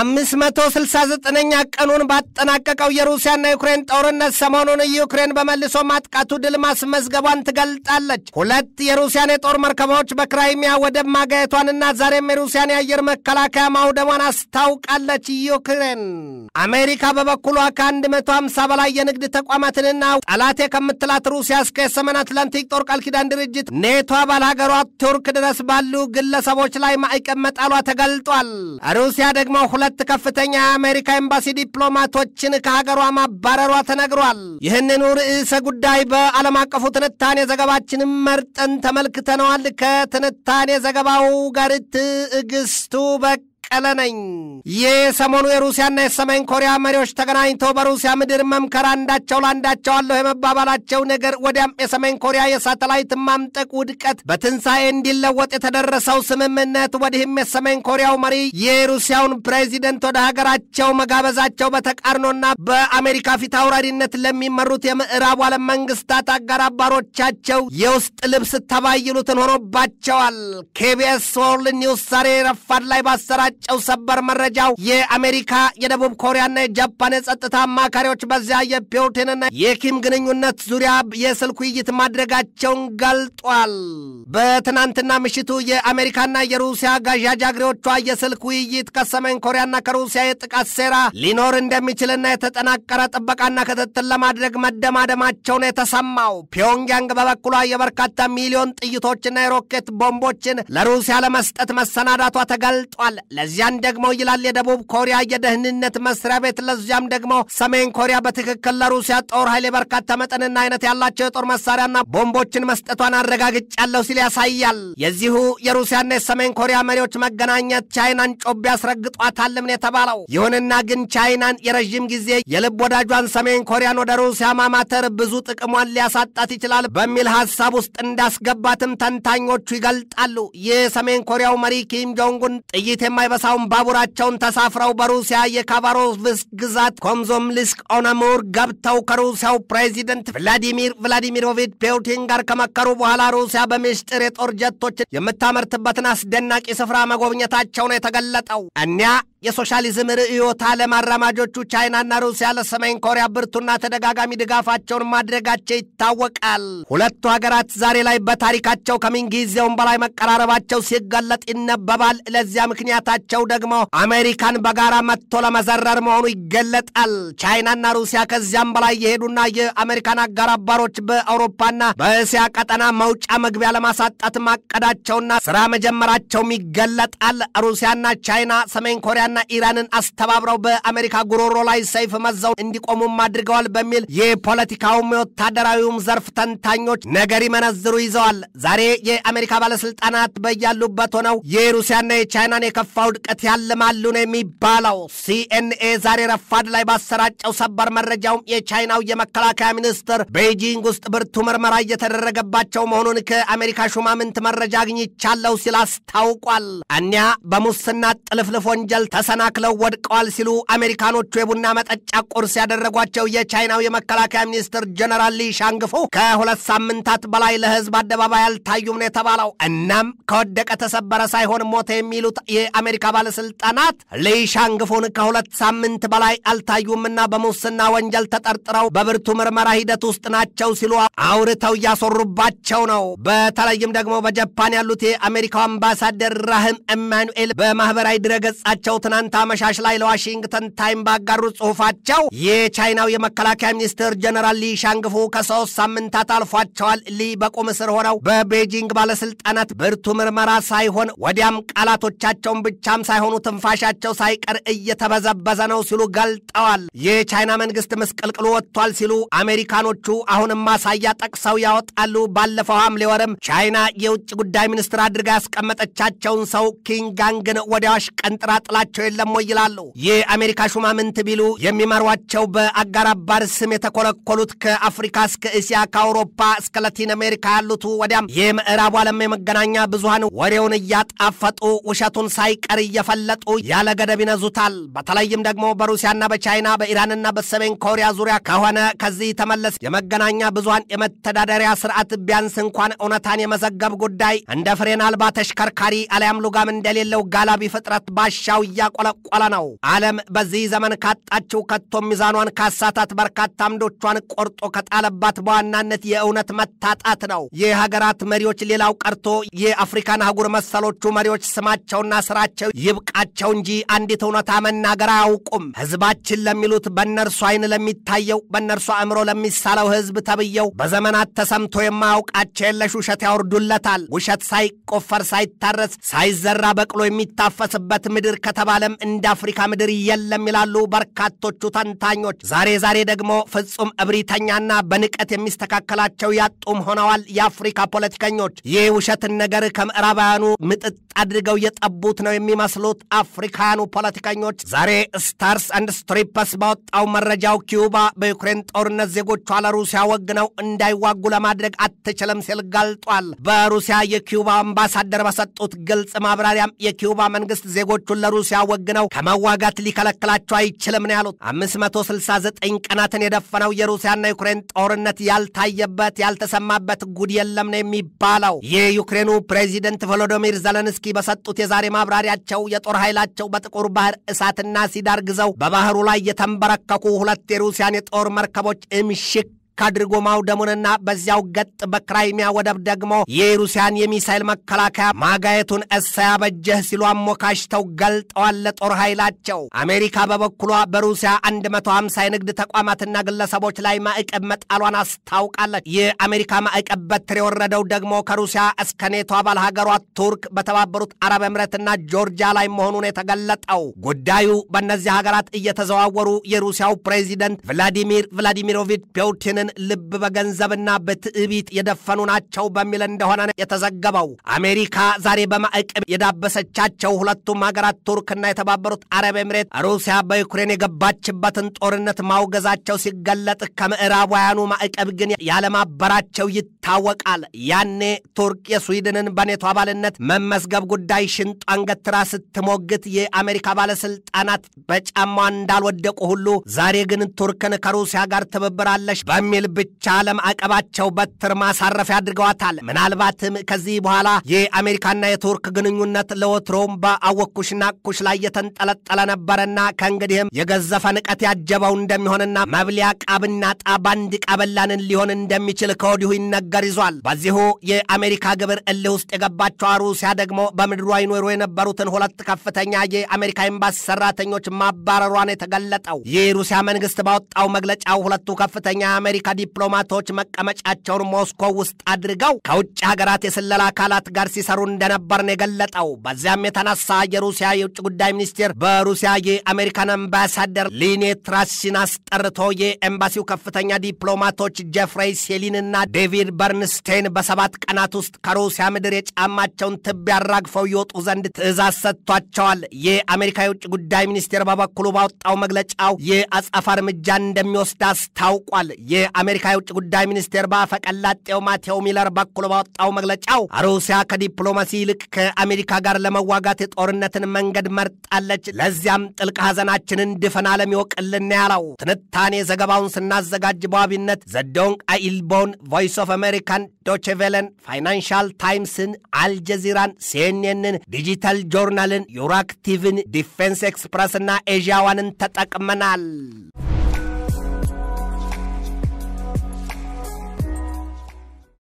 አምስት መቶ ስልሳ ዘጠነኛ ቀኑን ባጠናቀቀው የሩሲያና ዩክሬን ጦርነት ሰሞኑን ዩክሬን በመልሶ ማጥቃቱ ድል ማስመዝገቧን ትገልጣለች። ሁለት የሩሲያን የጦር መርከቦች በክራይሚያ ወደብ ማጋየቷንና ዛሬም የሩሲያን የአየር መከላከያ ማውደሟን አስታውቃለች። ዩክሬን አሜሪካ በበኩሏ ከአንድ መቶ ሃምሳ በላይ የንግድ ተቋማትንና ጠላቴ ከምትላት ሩሲያ እስከ የሰሜን አትላንቲክ ጦር ቃል ኪዳን ድርጅት ኔቶ አባል ሀገሯ ቱርክ ድረስ ባሉ ግለሰቦች ላይ ማዕቀብ መጣሏ ተገልጧል። ሩሲያ ደግሞ ሁለት ከፍተኛ የአሜሪካ ኤምባሲ ዲፕሎማቶችን ከሀገሯ ማባረሯ ተነግሯል። ይህንኑ ርዕሰ ጉዳይ በዓለም አቀፉ ትንታኔ ዘገባችንም መርጠን ተመልክተነዋል። ከትንታኔ ዘገባው ጋር ትዕግስቱ በቅ ነኝ። ይህ ሰሞኑ የሩሲያና የሰሜን ኮሪያ መሪዎች ተገናኝተው በሩሲያ ምድር መምከር አንዳቸው ለአንዳቸው አለሁ የመባባላቸው ነገር ወዲያም የሰሜን ኮሪያ የሳተላይት ማምጠቅ ውድቀት በትንሣኤ እንዲለወጥ የተደረሰው ስምምነት ወዲህም የሰሜን ኮሪያው መሪ የሩሲያውን ፕሬዚደንት ወደ ሀገራቸው መጋበዛቸው በተቃርኖና በአሜሪካ ፊት አውራሪነት ለሚመሩት የምዕራቡ ዓለም መንግስታት አጋር አባሮቻቸው የውስጥ ልብስ ተባይሉትን ሆኖባቸዋል። ኬቢኤስ ወርልድ ኒውስ ዛሬ ረፋድ ላይ ባሰራጭ ጨው ሰበር መረጃው የአሜሪካ የደቡብ ኮሪያና የጃፓን የጸጥታ አማካሪዎች በዚያ የፒዮርቴንና የኪም ግንኙነት ዙሪያ የስልክ ውይይት ማድረጋቸውን ገልጧል። በትናንትና ምሽቱ የአሜሪካና የሩሲያ ጋዣጃግሬዎቿ የስልክ ውይይት ከሰሜን ኮሪያና ከሩሲያ የጥቃት ሴራ ሊኖር እንደሚችልና የተጠናቀረ ጥበቃና ክትትል ለማድረግ መደማደማቸውን የተሰማው። ፒዮንግያንግ በበኩሏ የበርካታ ሚሊዮን ጥይቶችና የሮኬት ቦምቦችን ለሩሲያ ለመስጠት መሰናዳቷ ተገልጧል። ለዚያን ደግሞ ይላል የደቡብ ኮሪያ የደህንነት መስሪያ ቤት፣ ለዚያም ደግሞ ሰሜን ኮሪያ በትክክል ለሩሲያ ጦር ኃይል በርካታ መጠንና አይነት ያላቸው የጦር መሳሪያና ቦምቦችን መስጠቷን አረጋግጫለሁ ሲል ያሳያል። የዚሁ የሩሲያና የሰሜን ኮሪያ መሪዎች መገናኘት ቻይናን ጮቤ ያስረግጧታልም የተባለው። ይሁንና ግን ቻይናን የረዥም ጊዜ የልብ ወዳጇን ሰሜን ኮሪያን ወደ ሩሲያ ማማተር ብዙ ጥቅሟን ሊያሳጣት ይችላል በሚል ሀሳብ ውስጥ እንዳስገባትም ተንታኞቹ ይገልጣሉ። ይህ ሰሜን ኮሪያው መሪ ኪም ጆንጉን ጥይት የማይ በጠበሳውን ባቡራቸውን ተሳፍረው በሩሲያ የካባሮቭስክ ግዛት ኮምዞምሊስክ ኦነሙር ገብተው ከሩሲያው ፕሬዚደንት ቭላዲሚር ቭላዲሚሮቪች ፑቲን ጋር ከመከሩ በኋላ ሩሲያ በምስጢር የጦር ጀቶችን የምታመርትበትን አስደናቂ ስፍራ መጎብኘታቸው ነው የተገለጠው። እኒያ የሶሻሊዝም ርዕዮታ ለማራማጆቹ ቻይናና ሩሲያ ለሰሜን ኮሪያ ብርቱና ተደጋጋሚ ድጋፋቸውን ማድረጋቸው ይታወቃል። ሁለቱ ሀገራት ዛሬ ላይ በታሪካቸው ከምንጊዜውም በላይ መቀራረባቸው ሲገለጥ ይነበባል። ለዚያ ምክንያታቸው ደግሞ አሜሪካን በጋራ መጥቶ ለመዘረር መሆኑ ይገለጣል። ቻይናና ሩሲያ ከዚያም በላይ የሄዱና የአሜሪካን አጋር አባሮች በአውሮፓና በእስያ ቀጠና መውጫ መግቢያ ለማሳጣት ማቀዳቸውና ስራ መጀመራቸውም ይገለጣል። ሩሲያና ቻይና ሰሜን ኮሪያ ሩሲያና ኢራንን አስተባብረው በአሜሪካ ጉሮሮ ላይ ሰይፍ መዘው እንዲቆሙም አድርገዋል በሚል የፖለቲካውም የወታደራዊውም ዘርፍ ተንታኞች ነገር ይመነዝሩ ይዘዋል። ዛሬ የአሜሪካ ባለስልጣናት በያሉበት ሆነው የሩሲያና የቻይናን የከፋ ውድቀት ያልማሉ ነው የሚባለው። ሲኤንኤ ዛሬ ረፋድ ላይ ባሰራጨው ሰበር መረጃውም የቻይናው የመከላከያ ሚኒስትር ቤጂንግ ውስጥ ብርቱ ምርመራ እየተደረገባቸው መሆኑን ከአሜሪካ ሹማምንት መረጃ አግኝቻለሁ ሲል አስታውቋል። እኒያ በሙስና ጥልፍልፍ ወንጀል ተሰናክለው ወድቀዋል ሲሉ አሜሪካኖቹ የቡና መጠጫ ቁርስ ያደረጓቸው የቻይናው የመከላከያ ሚኒስትር ጀነራል ሊ ሻንግፎ ከሁለት ሳምንታት በላይ ለህዝብ አደባባይ አልታዩም ነው የተባለው። እናም ከወደቀ ተሰበረ ሳይሆን ሞተ የሚሉት የአሜሪካ ባለስልጣናት ሊ ሻንግፎን ከሁለት ሳምንት በላይ አልታዩምና በሙስና ወንጀል ተጠርጥረው በብርቱ ምርመራ ሂደት ውስጥ ናቸው ሲሉ አውርተው እያሰሩባቸው ነው። በተለይም ደግሞ በጃፓን ያሉት የአሜሪካው አምባሳደር ራህም ኢማኑኤል በማህበራዊ ድረገጻቸው ትናንት አመሻሽ ላይ ለዋሽንግተን ታይም ባጋሩት ጽሑፋቸው የቻይናው የመከላከያ ሚኒስትር ጀነራል ሊ ሻንግፉ ከሶስት ሳምንታት አልፏቸዋል። ሊ በቁም እስር ሆነው በቤጂንግ ባለስልጣናት ብርቱ ምርመራ ሳይሆን ወዲያም ቃላቶቻቸውን ብቻም ሳይሆኑ ትንፋሻቸው ሳይቀር እየተበዘበዘ ነው ሲሉ ገልጠዋል። የቻይና መንግስት ምስቅልቅሉ ወጥቷል ሲሉ አሜሪካኖቹ አሁንም ማሳያ ጠቅሰው ያወጣሉ። ባለፈው ሐምሌ ወርም ቻይና የውጭ ጉዳይ ሚኒስትር አድርጋ ያስቀመጠቻቸውን ሰው ኪንጋንግን ወዲያዋሽ ቀንጥራ ጥላቸው ያላቸው የለም ወይ ይላሉ። የአሜሪካ ሹማምንት ቢሉ የሚመሯቸው በአጋራባር ስም የተኮለኮሉት ከአፍሪካ እስከ እስያ ከአውሮፓ እስከ ላቲን አሜሪካ ያሉቱ ወዲያም የምዕራቡ ዓለም የመገናኛ ብዙሃን ወሬውን እያጣፈጡ ውሸቱን ሳይቀር እየፈለጡ ያለ ገደብ ይነዙታል። በተለይም ደግሞ በሩሲያና በቻይና በኢራንና በሰሜን ኮሪያ ዙሪያ ከሆነ ከዚህ ተመለስ የመገናኛ ብዙሃን የመተዳደሪያ ስርዓት ቢያንስ እንኳን እውነታን የመዘገብ ጉዳይ እንደ ፍሬን አልባ ተሽከርካሪ አሊያም ሉጋም እንደሌለው ጋላቢ ፍጥረት ባሻው እያቆለቆለ ነው። ዓለም በዚህ ዘመን ካጣችው ከቶ ሚዛኗን ካሳታት በርካታ አምዶቿን ቆርጦ ከጣለባት በዋናነት የእውነት መታጣት ነው። የሀገራት መሪዎች ሌላው ቀርቶ የአፍሪካን አህጉር መሰሎቹ መሪዎች ስማቸውና ስራቸው ይብቃቸው እንጂ አንዲት እውነታ መናገር አያውቁም። ህዝባችን ለሚሉት በእነርሱ አይን ለሚታየው በእነርሱ አእምሮ ለሚሳለው ህዝብ ተብየው በዘመናት ተሰምቶ የማያውቃቸው የለሽ ውሸት ያወርዱለታል። ውሸት ሳይቆፈር ሳይታረስ ሳይዘራ በቅሎ የሚታፈስበት ምድር ከተባ ዓለም እንደ አፍሪካ ምድር የለም ይላሉ በርካቶቹ ተንታኞች። ዛሬ ዛሬ ደግሞ ፍጹም እብሪተኛና በንቀት የሚስተካከላቸው ያጡም ሆነዋል የአፍሪካ ፖለቲከኞች። ይህ ውሸትን ነገር ከምዕራባውያኑ ምጥጥ አድርገው የጠቡት ነው የሚመስሉት አፍሪካውያኑ ፖለቲከኞች። ዛሬ ስታርስ አንድ ስትሪፐስ ባወጣው መረጃው ኪዩባ በዩክሬን ጦርነት ዜጎቿ ለሩሲያ ወግነው እንዳይዋጉ ለማድረግ አትችልም ሲል ገልጧል። በሩሲያ የኪዩባ አምባሳደር በሰጡት ግልጽ ማብራሪያም የኪዩባ መንግስት ዜጎቹን ለሩሲያ ወግነው ከመዋጋት ሊከለክላቸው አይችልም ነው ያሉት። 569 ቀናትን የደፈነው የሩሲያና ዩክሬን ጦርነት ያልታየበት ያልተሰማበት ጉድ የለም ነው የሚባለው። የዩክሬኑ ፕሬዚደንት ቮሎዶሚር ዘለንስኪ በሰጡት የዛሬ ማብራሪያቸው የጦር ኃይላቸው በጥቁር ባህር እሳትና ሲዳር ግዘው በባህሩ ላይ የተንበረከኩ ሁለት የሩሲያን የጦር መርከቦች እምሽክ አድርጎ ማውደሙንና በዚያው ገጥ በክራይሚያ ወደብ ደግሞ የሩሲያን የሚሳይል መከላከያ ማጋየቱን እሰያ በጀህ ሲሉ አሞካሽተው ገልጠዋል። ለጦር ኃይላቸው አሜሪካ በበኩሏ በሩሲያ 150 የንግድ ተቋማትና ግለሰቦች ላይ ማዕቀብ መጣሏን አስታውቃለች። የአሜሪካ ማዕቀብ በትር የወረደው ደግሞ ከሩሲያ እስከ ኔቶ አባል ሀገሯ ቱርክ፣ በተባበሩት አረብ ኤምሬትና ጆርጂያ ላይ መሆኑን የተገለጠው ጉዳዩ በእነዚህ ሀገራት እየተዘዋወሩ የሩሲያው ፕሬዚደንት ቭላዲሚር ቭላዲሚሮቪች ፑቲንን ልብ በገንዘብና በትዕቢት የደፈኑ ናቸው በሚል እንደሆነ የተዘገበው። አሜሪካ ዛሬ በማዕቀብ የዳበሰቻቸው ሁለቱም ሀገራት ቱርክና የተባበሩት አረብ ኤምሬት ሩሲያ በዩክሬን የገባችበትን ጦርነት ማውገዛቸው ሲገለጥ ከምዕራባውያኑ ማዕቀብ ግን ያለማበራቸው ይታል ይታወቃል። ያኔ ቱርክ የስዊድንን በኔቶ አባልነት መመስገብ ጉዳይ ሽንጧን ገትራ ስትሞግት የአሜሪካ ባለስልጣናት በጫማዋ እንዳልወደቁ ሁሉ ዛሬ ግን ቱርክን ከሩሲያ ጋር ትብብራለሽ በሚል ብቻ ዓለም አቀባቸው በትር ማሳረፊያ አድርገዋታል። ምናልባትም ከዚህ በኋላ የአሜሪካና የቱርክ ግንኙነት ለወትሮም በአወኩሽና ኩሽ ላይ የተንጠለጠለ ነበረና ከእንግዲህም የገዘፈ ንቀት ያጀበው እንደሚሆንና መብሊያ ቃብና ጣ ባንድ ቀበላንን ሊሆን እንደሚችል ከወዲሁ ይነገ ሲናገር ይዟል። በዚሁ የአሜሪካ ግብር እልህ ውስጥ የገባቸው ሩሲያ ደግሞ በምድሯ ይኖሩ የነበሩትን ሁለት ከፍተኛ የአሜሪካ ኤምባሲ ሰራተኞች ማባረሯን የተገለጠው የሩሲያ መንግስት ባወጣው መግለጫው ሁለቱ ከፍተኛ የአሜሪካ ዲፕሎማቶች መቀመጫቸውን ሞስኮ ውስጥ አድርገው ከውጭ ሀገራት የስለላ አካላት ጋር ሲሰሩ እንደነበር ነው የገለጠው። በዚያም የተነሳ የሩሲያ የውጭ ጉዳይ ሚኒስቴር በሩሲያ የአሜሪካን አምባሳደር ሊኔ ትራሽን አስጠርቶ የኤምባሲው ከፍተኛ ዲፕሎማቶች ጄፍሬይ ሴሊንና ዴቪድ በርንስቴን በሰባት ቀናት ውስጥ ከሩሲያ ምድር የጫማቸውን ትብ አራግፈው ይወጡ ዘንድ ትእዛዝ ሰጥቷቸዋል። የአሜሪካ የውጭ ጉዳይ ሚኒስቴር በበኩሉ ባወጣው መግለጫው የአጸፋ እርምጃ እንደሚወስድ አስታውቋል። የአሜሪካ የውጭ ጉዳይ ሚኒስቴር በአፈቀላጤው ማቴው ሚለር በኩል ባወጣው መግለጫው ሩሲያ ከዲፕሎማሲ ይልቅ ከአሜሪካ ጋር ለመዋጋት የጦርነትን መንገድ መርጣለች። ለዚያም ጥልቅ ሐዘናችንን ድፈን ዓለም ይወቅልን ያለው ትንታኔ ዘገባውን ስናዘጋጅ በዋቢነት ዘዶንግ አኢልቦን ቮይስ ኦፍ አሜሪካን፣ ዶችቬለን፣ ፋይናንሻል ታይምስን፣ አልጀዚራን፣ ሲኤንኤንን፣ ዲጂታል ጆርናልን፣ ዩራክቲቭን፣ ዲፌንስ ኤክስፕረስና ኤዥያዋንን ተጠቅመናል።